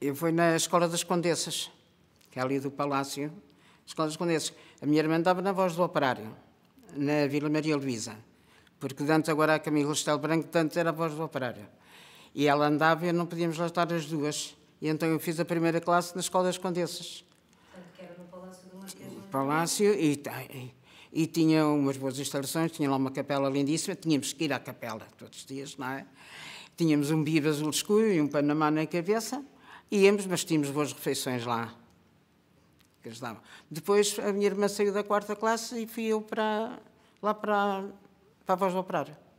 eu fui na Escola das Condessas, que é ali do Palácio, Escola das Condessas. A minha irmã andava na voz do operário, na Vila Maria Luísa, porque antes agora a Camila Estel Branco, antes era a voz do operário. E ela andava e não podíamos lá estar as duas. E então eu fiz a primeira classe na Escola das Condessas. Portanto, que era no Palácio do Marquês. É Palácio e, tá, e, e tinha umas boas instalações, tinha lá uma capela lindíssima, tínhamos que ir à capela todos os dias, não é? Tínhamos um bivo azul escuro e um panamá na cabeça Íamos, mas tínhamos boas refeições lá. Que eles davam. Depois a minha irmã saiu da quarta classe e fui eu para, lá para, para a voz do operário.